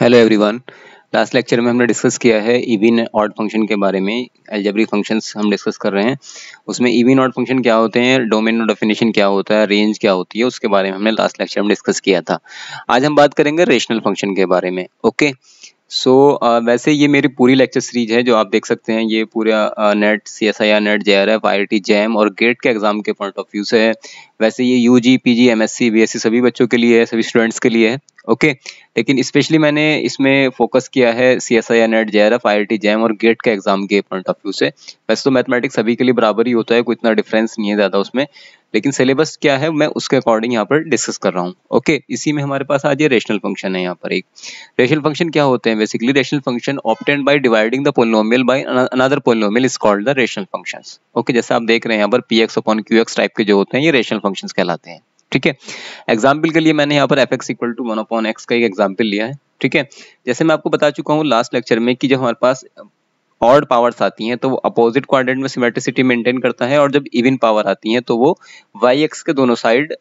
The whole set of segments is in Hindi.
हेलो एवरीवन लास्ट लेक्चर में हमने डिस्कस किया है इविन ऑड फंक्शन के बारे में एलजेब्रिक फंक्शंस हम डिस्कस कर रहे हैं उसमें इविन ऑड फंक्शन क्या होते हैं डोमेन और डेफिनेशन क्या होता है रेंज क्या होती है उसके बारे में हमने लास्ट लेक्चर में डिस्कस किया था आज हम बात करेंगे रेशनल फंक्शन के बारे में ओके सो so, uh, वैसे ये मेरी पूरी लेक्चर सीरीज है जो आप देख सकते हैं ये पूरा NET C S I R NET J R F I I T JAM और गेट e के एग्जाम के पॉइंट ऑफ व्यू से है वैसे ये U G P G M S C B S C सभी बच्चों के लिए है सभी स्टूडेंट्स के लिए है ओके लेकिन स्पेशली मैंने इसमें फोकस किया है C S I and J R F I I T JAM और गेट e के एग्जाम के पॉइंट ऑफ व्यू से वैसे तो मैथमेटिक्स सभी के लिए बराबर ही होता है कोई इतना डिफरेंस नहीं है ज़्यादा उसमें लेकिन सिलेबस क्या है मैं उसके अकॉर्डिंग यहाँ पर डिस्कस कर रहा हूँ ओके इसी में हमारे पास आज ये रेशनल फंक्शन है यहाँ पर एक रेशनल फंक्शन क्या होते हैं basically rational function obtained by dividing the polynomial by another polynomial is called the rational function okay जैसे आप देख रहे हैं यहाँ पर P X upon Q X type के जो होते हैं ये रेशनल फंक्शन कहलाते हैं ठीक है एग्जाम्पल के लिए मैंने यहाँ पर F X equal to one upon X का एक एग्जाम्पल लिया है ठीक है जैसे मैं आपको बता चुका हूँ लास्ट लेक्चर में कि जब हमारे पास ऑड पावर्स आती हैं तो वो अपोजिट क्वारेंट में सिमेट्रिसिटी मेंटेन करता है और जब इवन पावर आती हैं तो वो वाई एक्स के दोनों साइड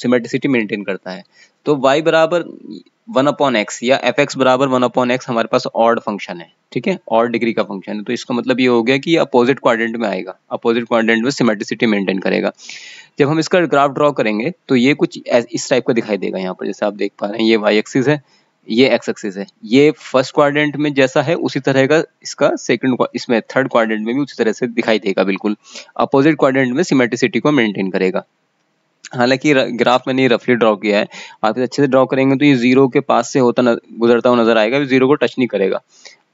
सिमेट्रिसिटी मेंटेन करता है तो y बराबर वन अपॉन एक्स या एफ एक्स बराबर वन अपॉन एक्स हमारे पास ऑर्ड फंक्शन है ठीक है ऑर्ड डिग्री का फंक्शन है तो इसका मतलब ये हो गया कि अपोजिट क्वाड्रेंट में आएगा अपोजिट क्वाड्रेंट में सिमेट्रिसिटी मेंटेन करेगा जब हम इसका ग्राफ ड्रॉ करेंगे तो ये कुछ इस टाइप का दिखाई देगा यहाँ पर जैसे आप देख पा रहे हैं ये वाई एक्सिस है ये एक्स एक्सिस है ये फर्स्ट क्वाड्रेंट में जैसा है उसी तरह का इसका सेकंड इसमें थर्ड क्वाड्रेंट में भी उसी तरह से दिखाई देगा बिल्कुल अपोजिट क्वाड्रेंट में सिमेट्रिसिटी को मेंटेन करेगा हालांकि ग्राफ मैंने रफली ड्रॉ किया है आप अच्छे से ड्रॉ करेंगे तो ये जीरो के पास से होता गुजरता हुआ नजर आएगा जीरो को टच नहीं करेगा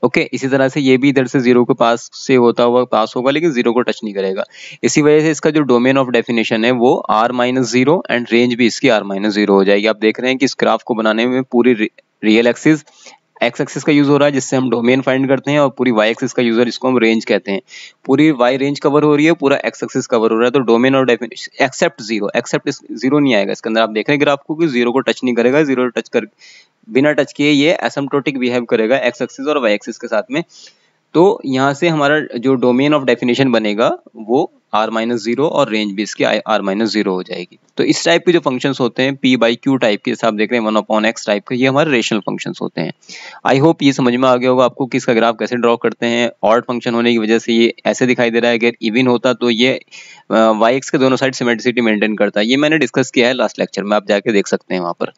ओके okay, इसी तरह से ये भी इधर से जीरो के पास से होता हुआ पास होगा लेकिन जीरो को टच नहीं करेगा इसी वजह से इसका जो डोमेन ऑफ डेफिनेशन है वो R minus zero and range भी इसकी आर माइनस जीरो हो जाएगी आप देख रहे हैं कि इस ग्राफ को बनाने में पूरी रियल एक्सिस एक्स एक्सिस का यूज हो रहा है जिससे हम डोमेन फाइंड करते हैं और पूरी वाई एक्सिस का यूजर इसको हम रेंज कहते हैं पूरी वाई रेंज कवर हो रही है पूरा एक्स एक्सिस कवर हो रहा है तो डोमेन और definition except zero except zero नहीं आएगा इसके अंदर आप देख रहे हैं आपको कि जीरो को टच नहीं करेगा जीरो टच कर बिना टच किए ये एसमटोटिक बिहेव करेगा एक्स एक्सिस और वाई एक्सिस के साथ में तो यहाँ से हमारा जो डोमेन ऑफ डेफिनेशन बनेगा वो आर माइनस जीरो और रेंज भी इसकी आर माइनस जीरो हो जाएगी तो इस टाइप के जो फंक्शंस होते हैं पी बाई क्यू टाइप के जैसे आप देख रहे हैं वन अपॉन एक्स टाइप के ये हमारे रेशनल फंक्शंस होते हैं आई होप ये समझ में आ गया होगा आपको किसका ग्राफ कैसे ड्रॉ करते हैं ऑर्ड फंक्शन होने की वजह से ये ऐसे दिखाई दे रहा है अगर इविन होता तो ये वाई एक्स के दोनों साइड सिमेट्रिसिटी मेंटेन करता है ये मैंने डिस्कस किया है लास्ट लेक्चर में आप जाके देख सकते हैं वहाँ पर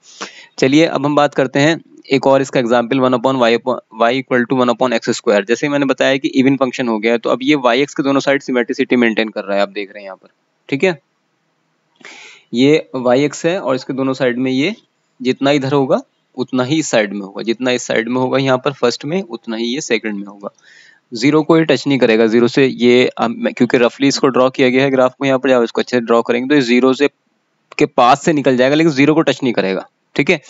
चलिए अब हम बात करते हैं एक और इसका example one upon Y Y equal to one upon X square जैसे मैंने बताया कि इवन फंक्शन हो गया है तो अब ये वाई एक्स के दोनों साइड सिमेट्रिसिटी मेंटेन कर रहा है आप देख रहे हैं यहाँ पर ठीक है ये वाई एक्स है और इसके दोनों साइड में ये जितना इधर होगा उतना ही इस साइड में होगा जितना इस साइड में होगा यहाँ पर फर्स्ट में उतना ही ये सेकंड में होगा जीरो को ये टच नहीं करेगा जीरो से ये क्योंकि रफली इसको ड्रॉ किया गया है ग्राफ को यहाँ पर जब इसको अच्छे से ड्रॉ करेंगे तो ये जीरो से के पास से निकल जाएगा लेकिन जीरो को टच नहीं करेगा ठीक है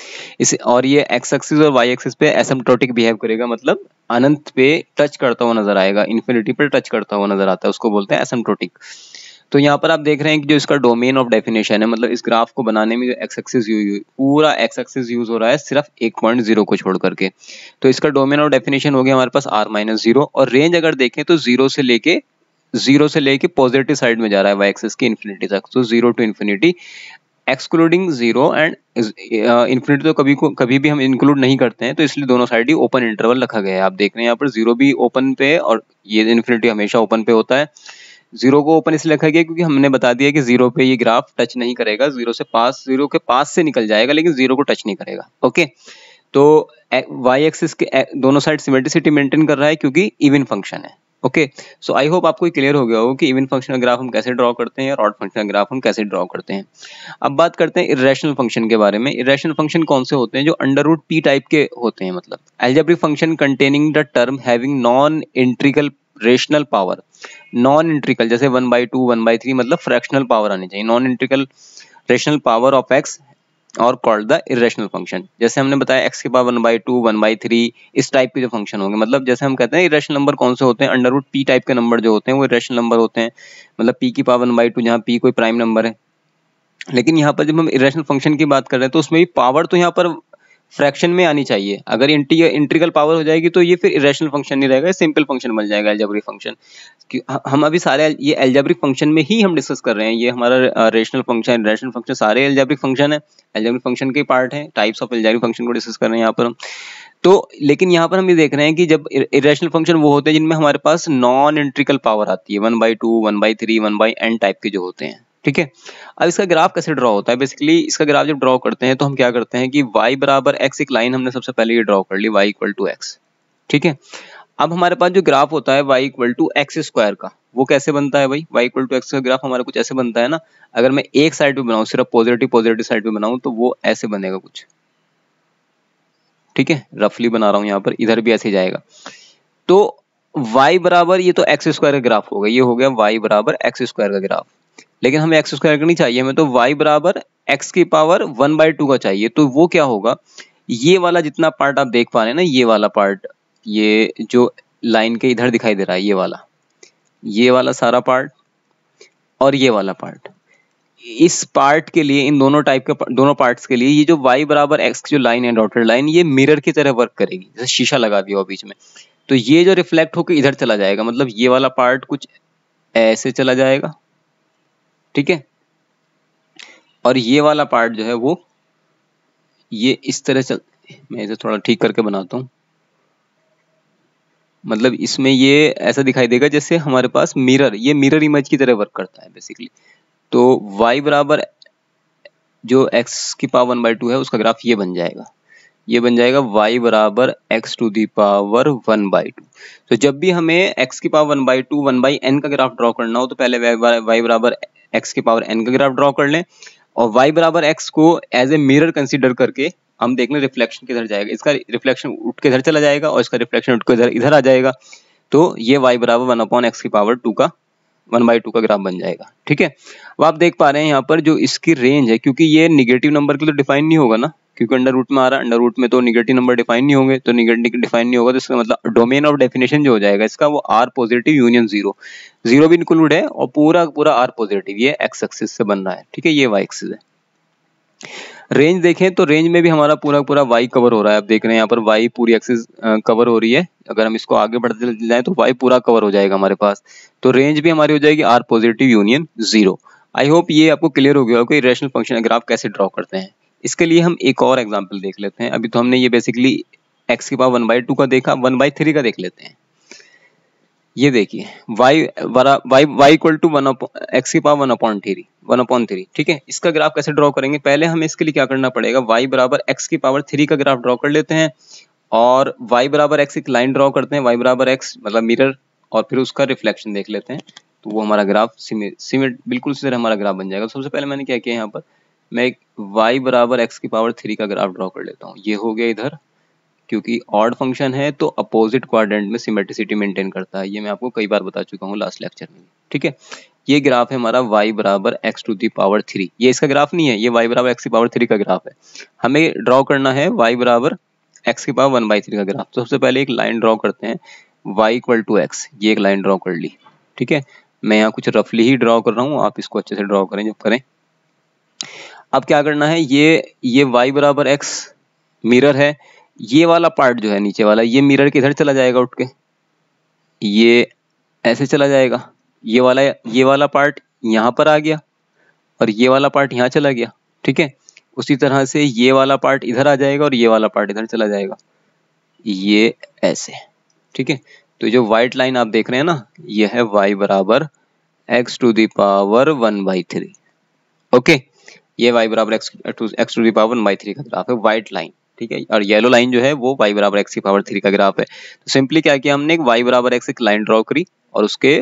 इस और ये एक्स एक्सिस और वाई एक्सिस पे एसमटोटिक बिहेव करेगा मतलब अनंत पे टच करता हुआ नजर आएगा इन्फिनिटी पर टच करता हुआ नजर आता है उसको बोलते हैं एसमटोटिक तो यहाँ पर आप देख रहे हैं कि जो इसका डोमेन ऑफ डेफिनेशन है मतलब इस ग्राफ को बनाने में जो एक्स एक्सिस यूज पूरा एक्स एक्सिस यूज हो रहा है सिर्फ एक पॉइंट जीरो को छोड़ करके तो इसका डोमेन ऑफ डेफिनेशन हो गया हमारे पास आर माइनस जीरो और रेंज अगर देखें तो जीरो से लेके जीरो से लेके पॉजिटिव साइड में जा रहा है वाई एक्सिस की इन्फिनिटी तक तो zero to infinity excluding zero and infinity तो कभी को कभी भी हम इंक्लूड नहीं करते हैं तो इसलिए दोनों साइड ही ओपन इंटरवल रखा गया है आप देख रहे हैं यहाँ पर जीरो भी ओपन पे और ये इन्फिनिटी हमेशा ओपन पे होता है जीरो को ओपन इसलिए रखा गया क्योंकि हमने बता दिया कि जीरो पे ये ग्राफ टच नहीं करेगा जीरो से पास जीरो के पास से निकल जाएगा लेकिन जीरो को टच नहीं करेगा ओके तो वाई एक्सिस के दोनों साइड सिमेट्रिसिटी मेंटेन कर रहा है क्योंकि इवन फंक्शन है ओके सो आई होप आपको क्लियर हो गया होगा कि इवन फंक्शनल ग्राफ हम कैसे ड्रॉ करते हैं और ऑड फंक्शनल ग्राफ हम कैसे ड्रॉ करते हैं अब बात करते हैं इरेशनल फंक्शन के बारे में इरेशनल फंक्शन कौन से होते हैं जो अंडर रूट पी टाइप के होते हैं मतलब algebraic function containing the term having non integral rational power non integral जैसे one by two one by three मतलब फ्रैक्शनल पावर आनी चाहिए non integral rational power of X और कॉल्ड द इरेशनल फंक्शन जैसे हमने बताया एक्स के power one by two one by three इस टाइप के जो फंक्शन होंगे मतलब जैसे हम कहते हैं इरेशनल नंबर कौन से होते हैं अंडरवुड पी टाइप के नंबर जो होते हैं वो इरेशनल नंबर होते हैं मतलब पी की पावर वन बाई टू जहाँ पी कोई प्राइम नंबर है लेकिन यहाँ पर जब हम इरेशनल फंक्शन की बात कर रहे हैं तो उसमें भी पावर तो यहाँ पर फ्रैक्शन में आनी चाहिए अगर इंटी इंट्रिकल पावर हो जाएगी तो ये फिर इरेशनल फंक्शन नहीं रहेगा सिंपल फंक्शन बन जाएगा एल्जेब्रिक फंक्शन हम अभी सारे ये एल्जेब्रिक फंक्शन में ही हम डिस्कस कर रहे हैं ये हमारा रेशनल फंक्शन रेशनल फंक्शन सारे एल्जेब्रिक फंक्शन है एल्जेब्रिक फंक्शन के पार्ट है टाइप्स ऑफ एल्जेब्रिक फंक्शन को डिस्कस कर रहे हैं यहाँ पर हम तो लेकिन यहाँ पर हम ये देख रहे हैं कि जब इरेशनल फंक्शन वो होते हैं जिनमें हमारे पास नॉन इंट्रिकल पावर आती है one by two one by three one by N type के जो होते हैं ठीक है अब इसका ग्राफ कैसे ड्रॉ होता है बेसिकली इसका ग्राफ जब ड्रॉ करते हैं तो हम क्या करते हैं कि y बराबर एक्स एक लाइन हमने सबसे पहले ये ड्रॉ कर ली y इक्वल टू एक्स ठीक है अब हमारे पास जो ग्राफ होता है y equal to X square का वो कैसे बनता है भाई y इक्वल टू एक्स का ग्राफ हमारा कुछ ऐसे बनता है ना अगर मैं एक साइड पे बनाऊँ सिर्फ पॉजिटिव पॉजिटिव साइड पे बनाऊँ तो वो ऐसे बनेगा कुछ ठीक है रफली बना रहा हूँ यहाँ पर इधर भी ऐसे जाएगा तो y बराबर ये तो एक्स स्क्वायर का ग्राफ होगा ये हो गया y बराबर एक्स स्क्वायर का ग्राफ लेकिन हमें एक्स स्क्वायर का नहीं चाहिए हमें तो वाई बराबर एक्स की पावर वन बाई टू का चाहिए तो वो क्या होगा ये वाला जितना पार्ट आप देख पा रहे हैं ना ये वाला पार्ट ये जो लाइन के इधर दिखाई दे रहा है ये वाला ये वाला सारा पार्ट और ये वाला पार्ट इस पार्ट के लिए इन दोनों टाइप के दोनों पार्ट्स के लिए ये जो y बराबर एक्स की जो लाइन है डॉटेड लाइन ये मिरर की तरह वर्क करेगी जैसे शीशा लगा दिया बीच में तो ये जो रिफ्लेक्ट होकर इधर चला जाएगा मतलब ये वाला पार्ट कुछ ऐसे चला जाएगा ठीक है और ये वाला पार्ट जो है वो ये इस तरह चल मैं इसे थोड़ा ठीक करके बनाता हूँ मतलब इसमें ये ऐसा दिखाई देगा जैसे हमारे पास मिरर ये मिरर इमेज की तरह वर्क करता है बेसिकली तो y बराबर जो x की पावर वन बाई टू है उसका ग्राफ ये बन जाएगा ये बन जाएगा y बराबर X to the power one by two तो जब भी हमें x की power one by two one by N का ग्राफ ड्रॉ करना हो तो पहले y बराबर एक्स के पावर एन का ग्राफ ड्रॉ कर लें और वाई बराबर एक्स को एज ए मिरर कंसिडर करके हम देख लें रिफ्लेक्शन किधर जाएगा इसका रिफ्लेक्शन उठ के इधर चला जाएगा और इसका रिफ्लेक्शन उठ के इधर इधर आ जाएगा तो ये वाई बराबर वन अपॉन एक्स की पावर टू का वन बाई टू का ग्राफ बन जाएगा ठीक है अब आप देख पा रहे हैं यहाँ पर जो इसकी रेंज है क्योंकि ये निगेटिव नंबर के लिए डिफाइन तो नहीं होगा ना क्योंकि अंडर रूट में आ रहा है अंडर रूट में तो निगेटिव नंबर डिफाइन नहीं होंगे तो निगेटिव डिफाइन नहीं होगा तो इसका मतलब डोमेन ऑफ डेफिनेशन जो हो जाएगा इसका वो R positive union zero zero भी इंक्लूड है और पूरा पूरा आर पॉजिटिव ये एक्स एक्सिस से बन रहा है ठीक है ये वाई एक्सिस है रेंज देखें तो रेंज में भी हमारा पूरा पूरा वाई कवर हो रहा है आप देख रहे हैं यहाँ पर वाई पूरी एक्सिस कवर हो रही है अगर हम इसको आगे बढ़ते जाए तो वाई पूरा कवर हो जाएगा हमारे पास तो रेंज भी हमारी हो जाएगी R positive union zero I hope ये आपको क्लियर हो गया होगा रेशनल फंक्शन अगर आप कैसे ड्रॉ करते हैं इसके लिए हम एक और एग्जाम्पल देख लेते हैं अभी तो हमने ये बेसिकली एक्स के पावर वन बाई टू का देखा वन बाई थ्री का देख लेते हैं ये देखिए वाई वारा Y Y equal to one X की power one upon three one upon three ठीक है इसका ग्राफ कैसे ड्रॉ करेंगे पहले हमें इसके लिए क्या करना पड़ेगा वाई बराबर एक्स की पावर थ्री का ग्राफ ड्रॉ कर लेते हैं और वाई बराबर एक्स एक लाइन ड्रॉ करते हैं वाई बराबर एक्स मतलब मिरर और फिर उसका रिफ्लेक्शन देख लेते हैं तो वो हमारा ग्राफ सिमेट बिल्कुल सीधे हमारा ग्राफ बन जाएगा सबसे पहले मैंने क्या किया यहाँ पर मैं एक वाई बराबर एक्स की पावर थ्री का ग्राफ ड्रॉ कर लेता हूँ ये हो गया इधर क्योंकि ऑड फंक्शन है तो अपोजिट क्वाड्रेंट में सिमेट्रिसिटी मेंटेन करता है ये मैं आपको कई बार बता चुका हूँ लास्ट लेक्चर में ठीक है ये ग्राफ है हमारा वाई बराबर X to the power three ये इसका ग्राफ नहीं है ये वाई बराबर एक्स की पावर थ्री का ग्राफ है हमें ड्रॉ करना है वाई बराबर एक्स की पावर वन बाई थ्री का ग्राफ तो सबसे पहले एक लाइन ड्रॉ करते हैं वाई इक्वल टू एक्स ये एक लाइन ड्रॉ कर ली ठीक है मैं यहाँ कुछ रफली ही ड्रॉ कर रहा हूँ आप इसको अच्छे से ड्रॉ करें जब करें अब क्या करना है ये ये वाई बराबर एक्स मिरर है ये वाला पार्ट जो है नीचे वाला ये मिरर किधर चला जाएगा उठ के ये ऐसे चला जाएगा ये वाला ये वाला पार्ट यहाँ पर आ गया और ये वाला पार्ट यहाँ चला गया ठीक है उसी तरह से ये वाला पार्ट इधर आ जाएगा और ये वाला पार्ट इधर चला जाएगा ये ऐसे ठीक है तो जो वाइट लाइन आप देख रहे हैं ना ये है वाई बराबर X to the power one by three okay ये वाई बराबर X to X to the power by three का ग्राफ है व्हाइट लाइन ठीक है और येलो लाइन जो है वो वाई बराबर एक्स की पावर थ्री का ग्राफ है तो सिंपली क्या किया हमने वाई बराबर एक्स एक लाइन ड्रॉ करी और उसके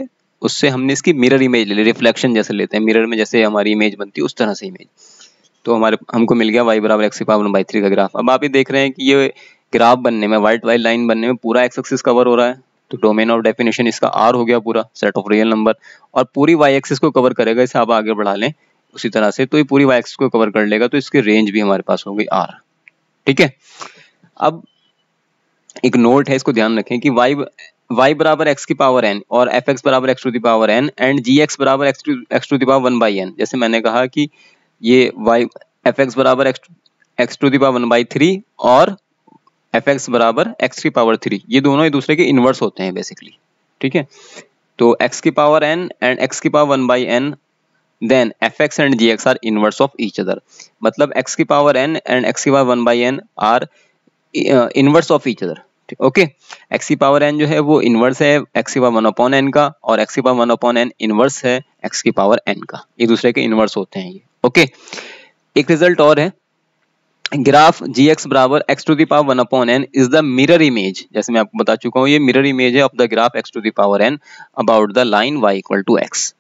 उससे हमने इसकी मिरर इमेज ले ली रिफ्लेक्शन जैसे लेते हैं मिरर में जैसे हमारी इमेज बनती है उस तरह से इमेज तो हमारे हमको मिल गया वाई बराबर एक्स की पावर बाई थ्री का ग्राफ अब आप ये देख रहे हैं कि ये ग्राफ बनने में व्हाइट वाइट लाइन बनने में पूरा एक्स एक्सिस कवर हो रहा है तो डोमेन ऑफ डेफिनेशन इसका आर हो गया पूरा सेट ऑफ रियल नंबर और पूरी वाई एक्सिस को कवर करेगा इसे आप आगे बढ़ा लें उसी तरह से तो ये पूरी वाई एक्सिस को कवर कर लेगा तो इसकी रेंज भी हमारे पास हो गई आर ठीक है अब एक नोट है इसको ध्यान रखें कि वाई y बराबर x की पावर n और एफ एक्स बराबर X to the power N and G X बराबर X to the power one by N जैसे मैंने कहा कि ये y एफ एक्स बराबर X to the power one by three और एफ एक्स बराबर एक्स की पावर थ्री ये दोनों एक दूसरे के इन्वर्स होते हैं बेसिकली ठीक है तो x की पावर n एंड x की power one by N then F X and G X are inverse of each other मतलब एक्स की पावर एन एंड एक्स की power one by N are inverse of each other okay X की पावर एन जो है वो इनवर्स है एक्स की पावर वन अपॉन एन का और एक्स की power one upon N inverse है एक्स की पावर एन का एक दूसरे के इनवर्स होते हैं ये ओके okay. एक रिजल्ट और है ग्राफ जी एक्स बराबर X to the power one upon N is the mirror image जैसे मैं आपको बता चुका हूँ ये मिरर इमेज है of the graph X to the power N about the line Y equal to X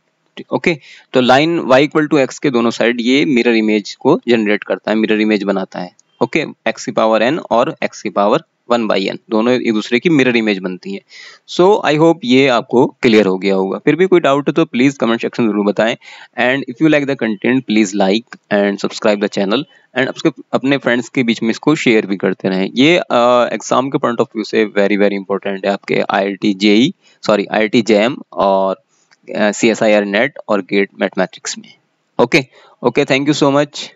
okay तो line Y equal to X के दोनों साइड ये मिरर इमेज को जनरेट करता है मिरर इमेज बनाता है ओके एक्स की पावर एन और एक्स की पावर वन बाई एन दोनों एक दूसरे की मिरर इमेज बनती है सो आई होप ये आपको क्लियर हो गया होगा फिर भी कोई डाउट है तो प्लीज़ कमेंट सेक्शन जरूर बताएं and if you like the content please like and subscribe the channel and अपने फ्रेंड्स के बीच में इसको शेयर भी करते रहें ये एग्जाम uh, के पॉइंट ऑफ व्यू से वेरी वेरी इंपॉर्टेंट है आपके I I T JEE sorry I I T J M और C S I R NET और गेट मैथमेटिक्स में okay okay thank you so much